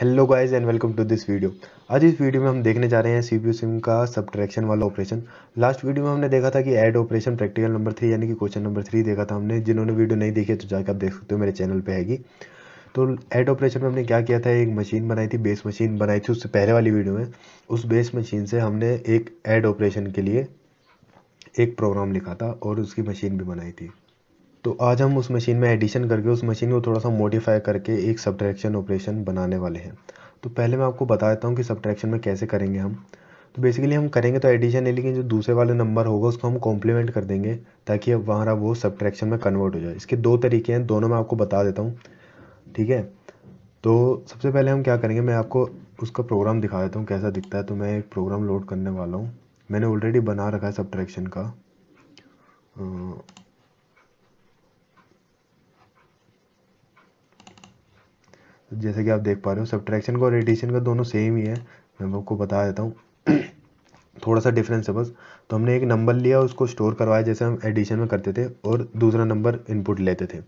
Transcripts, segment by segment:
hello guys and welcome to this video आज इस video में हम देखने जा रहे हैं सी सिम का सब्ट्रैक्शन वाला ऑपरेशन लास्ट वीडियो में हमने देखा था कि add operation practical number three यानी कि क्वेश्चन नंबर थ्री देखा था हमने जिन्होंने वीडियो नहीं देखी तो जाकर आप देख सकते हो मेरे चैनल पर हैगी तो ऐड ऑपरेशन में हमने क्या किया था एक मशीन बनाई थी बेस मशीन बनाई थी उससे पहले वाली वीडियो में उस बेस मशीन से हमने एक ऐड ऑपरेशन के लिए एक प्रोग्राम लिखा था और उसकी मशीन भी बनाई थी तो आज हम उस मशीन में एडिशन करके उस मशीन को थोड़ा सा मॉडिफाई करके एक सब्ट्रैक्शन ऑपरेशन बनाने वाले हैं तो पहले मैं आपको बता देता हूँ कि सब्ट्रैक्शन में कैसे करेंगे हम तो बेसिकली हम करेंगे तो एडिशन है लेकिन जो दूसरे वाला नंबर होगा उसको हम कॉम्प्लीमेंट कर देंगे ताकि अब वहाँ वो सब्ट्रैक्शन में कन्वर्ट हो जाए इसके दो तरीके हैं दोनों मैं आपको बता देता हूँ ठीक है तो सबसे पहले हम क्या करेंगे मैं आपको उसका प्रोग्राम दिखा देता हूँ कैसा दिखता है तो मैं एक प्रोग्राम लोड करने वाला हूँ मैंने ऑलरेडी बना रखा है सब्ट्रैक्शन का जैसे कि आप देख पा रहे हो सब्ट्रैक्शन का और एडिशन का दोनों सेम ही है मैं आपको बता देता हूँ थोड़ा सा डिफरेंस है बस तो हमने एक नंबर लिया उसको स्टोर करवाया जैसे हम एडिशन में करते थे और दूसरा नंबर इनपुट लेते थे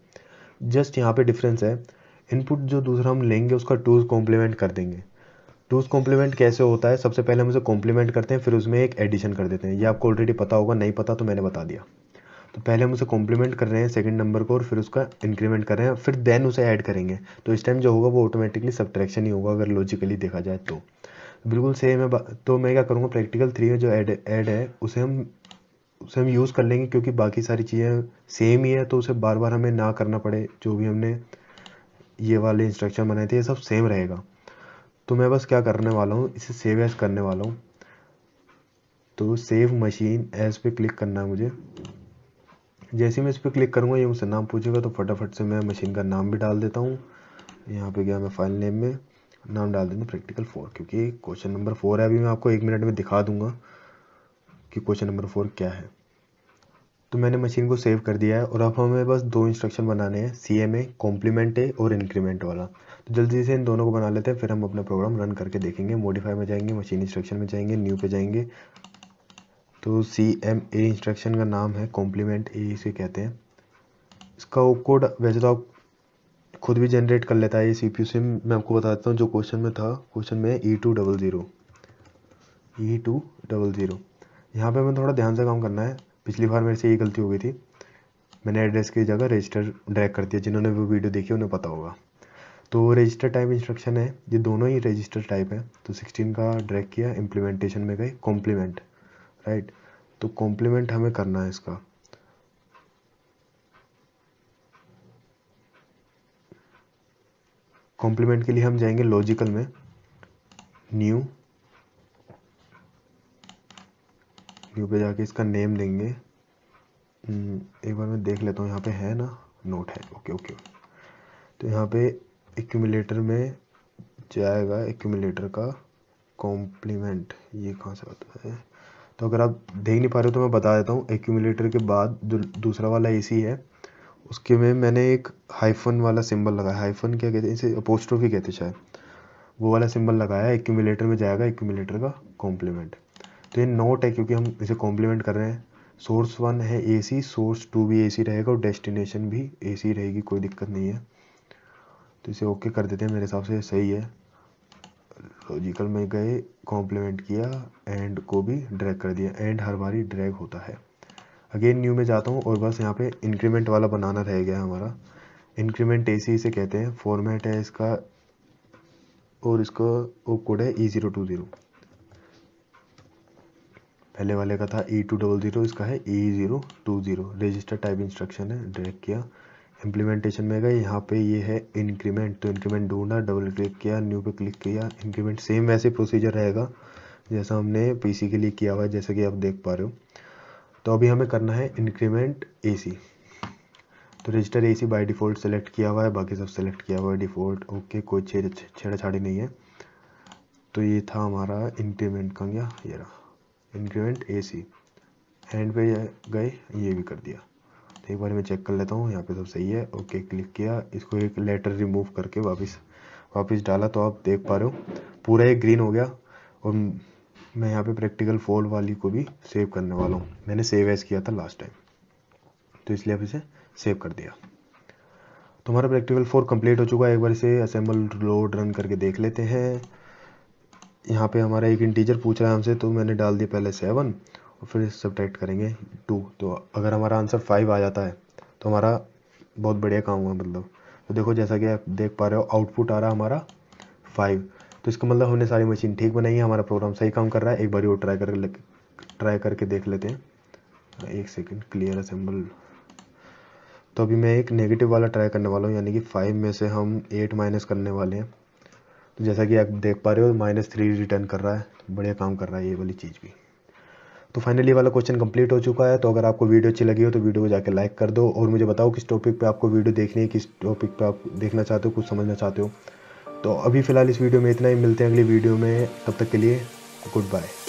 जस्ट यहाँ पे डिफरेंस है इनपुट जो दूसरा हम लेंगे उसका टूज कॉम्प्लीमेंट कर देंगे टूज कॉम्प्लीमेंट कैसे होता है सबसे पहले हम उसे कॉम्प्लीमेंट करते हैं फिर उसमें एक एडिशन कर देते हैं ये आपको ऑलरेडी पता होगा नहीं पता तो मैंने बता दिया तो पहले हम उसे कॉम्प्लीमेंट कर रहे हैं सेकंड नंबर को और फिर उसका इंक्रीमेंट कर रहे हैं फिर देन उसे ऐड करेंगे तो इस टाइम जो होगा वो ऑटोमेटिकली सब्ट्रैक्शन ही होगा अगर लॉजिकली देखा जाए तो बिल्कुल सेम है तो मैं क्या करूँगा प्रैक्टिकल थ्री में जो ऐड ऐड है उसे हम उसे हम यूज़ कर लेंगे क्योंकि बाकी सारी चीज़ें सेम ही है तो उसे बार बार हमें ना करना पड़े जो भी हमने ये वाले इंस्ट्रक्शन बनाए थे ये सब सेम रहेगा तो मैं बस क्या करने वाला हूँ इसे सेव एज करने वाला हूँ तो सेव मशीन एज पे क्लिक करना है मुझे जैसे मैं इस पर क्लिक करूँगा ये मुझसे नाम पूछेगा तो फटाफट से मैं मशीन का नाम भी डाल देता हूँ यहाँ पे गया मैं फाइल नेम में नाम डाल देता हूँ प्रैक्टिकल फोर क्योंकि क्वेश्चन नंबर फोर है अभी मैं आपको एक मिनट में दिखा दूंगा कि क्वेश्चन नंबर फोर क्या है तो मैंने मशीन को सेव कर दिया है और अब हमें बस दो इंस्ट्रक्शन बनाने हैं C M A complement A और इंक्रीमेंट वाला तो जल्दी से इन दोनों को बना लेते हैं फिर हम अपना प्रोग्राम रन करके देखेंगे मॉडिफाई में जाएंगे मशीन इंस्ट्रक्शन में जाएंगे न्यू पे जाएंगे तो सी एम ए इंस्ट्रक्शन का नाम है कॉम्प्लीमेंट ए इसे कहते हैं इसका ओपकोड कोड वैसे तो आप खुद भी जनरेट कर लेता है ये सी पी यू से मैं आपको बता देता हूँ जो क्वेश्चन में था क्वेश्चन में E two double zero E two double zero यहाँ पर मैं थोड़ा ध्यान से काम करना है पिछली बार मेरे से ये गलती हो गई थी मैंने एड्रेस की जगह रजिस्टर ड्रैग कर दिया जिन्होंने वो वीडियो देखी उन्हें पता होगा तो रजिस्टर टाइप इंस्ट्रक्शन है ये दोनों ही रजिस्टर टाइप है तो सिक्सटीन का ड्रैग किया इम्प्लीमेंटेशन में गए कॉम्प्लीमेंट राइट तो कॉम्प्लीमेंट हमें करना है इसका कॉम्प्लीमेंट के लिए हम जाएंगे लॉजिकल में न्यू न्यू पे जाके इसका नेम देंगे hmm, एक बार मैं देख लेता हूँ यहाँ पे है ना नोट है ओके ओके तो यहाँ पे एक्यूमुलेटर में जाएगा एक्यूमुलेटर का कॉम्प्लीमेंट ये कहाँ से आता है तो अगर आप देख नहीं पा रहे हो तो मैं बता देता हूँ एक्यूमुलेटर के बाद जो दूसरा वाला ए सी है उसके में मैंने एक हाइफन वाला सिंबल लगाया हाइफन क्या कहते हैं इसे अपोस्ट्रोफी कहते शायद वो वाला सिंबल लगाया एक्यूमुलेटर में जाएगा एक्यूमुलेटर का कॉम्प्लीमेंट तो ये नोट है क्योंकि हम इसे कॉम्प्लीमेंट कर रहे हैं सोर्स वन है ए सी सोर्स टू भी ए सी रहेगा और डेस्टिनेशन भी ए सी रहेगी कोई दिक्कत नहीं है तो इसे ओके कर देते हैं मेरे हिसाब से सही है लॉजिकल में गए कॉम्प्लीमेंट किया एंड को भी ड्रैग कर दिया एंड हर बारी ड्रैग होता है अगेन न्यू में जाता हूँ और बस यहाँ पे इंक्रीमेंट वाला बनाना रह गया हमारा इंक्रीमेंट ए इसे कहते हैं फॉर्मेट है इसका और इसका ओप कोड है ई ज़ीरो टू ज़ीरो पहले वाले का था ई टू डबल ज़ीरो इसका है E zero two zero register type instruction है ड्रैग किया इम्प्लीमेंटेशन में गए यहाँ पे ये है इंक्रीमेंट तो इंक्रीमेंट ढूंढना डबल क्लिक किया न्यू पे क्लिक किया इंक्रीमेंट सेम वैसे प्रोसीजर रहेगा जैसा हमने पीसी के लिए किया हुआ है जैसा कि आप देख पा रहे हो तो अभी हमें करना है इंक्रीमेंट एसी तो register AC by default select किया हुआ है बाकी सब सेलेक्ट किया हुआ है डिफ़ॉल्ट ओके कोई छेड़ छेड़छाड़ी नहीं है तो ये था हमारा इंक्रीमेंट का गया ये रहा इंक्रीमेंट ए हैंड पे गए ये भी कर दिया एक बार मैं चेक कर लेता हूँ यहाँ पे सब सही है ओके क्लिक किया इसको एक लेटर रिमूव करके वापस वापस डाला तो आप देख पा रहे हो पूरा एक ग्रीन हो गया और मैं यहाँ पे प्रैक्टिकल फोर वाली को भी सेव करने वाला हूँ मैंने सेव एज किया था लास्ट टाइम तो इसलिए आप इसे सेव कर दिया तो हमारा प्रैक्टिकल फोर कंप्लीट हो चुका है एक बार इसे असेंबल लोड रन करके देख लेते हैं यहाँ पे हमारा एक इंटीजर पूछ रहा है हमसे तो मैंने डाल दिया पहले सेवन फिर सब्ट्रैक्ट करेंगे टू तो अगर हमारा आंसर फाइव आ जाता है तो हमारा बहुत बढ़िया काम हुआ मतलब तो देखो जैसा कि आप देख पा रहे हो आउटपुट आ रहा हमारा फाइव तो इसका मतलब हमने सारी मशीन ठीक बनाई है हमारा प्रोग्राम सही काम कर रहा है एक बार वो ट्राई कर ट्राई करके देख लेते हैं एक सेकेंड क्लियर असेंबल तो अभी मैं एक नेगेटिव वाला ट्राई करने वाला हूँ यानी कि फाइव में से हम एट माइनस करने वाले हैं तो जैसा कि आप देख पा रहे हो माइनस थ्री रिटर्न कर रहा है बढ़िया काम कर रहा है ये वाली चीज़ भी तो फाइनली वाला क्वेश्चन कंप्लीट हो चुका है तो अगर आपको वीडियो अच्छी लगी हो तो वीडियो को जाकर लाइक कर दो और मुझे बताओ किस टॉपिक पे आपको वीडियो देखनी है किस टॉपिक पे आप देखना चाहते हो कुछ समझना चाहते हो तो अभी फ़िलहाल इस वीडियो में इतना ही मिलते हैं अगली वीडियो में तब तक के लिए गुड बाय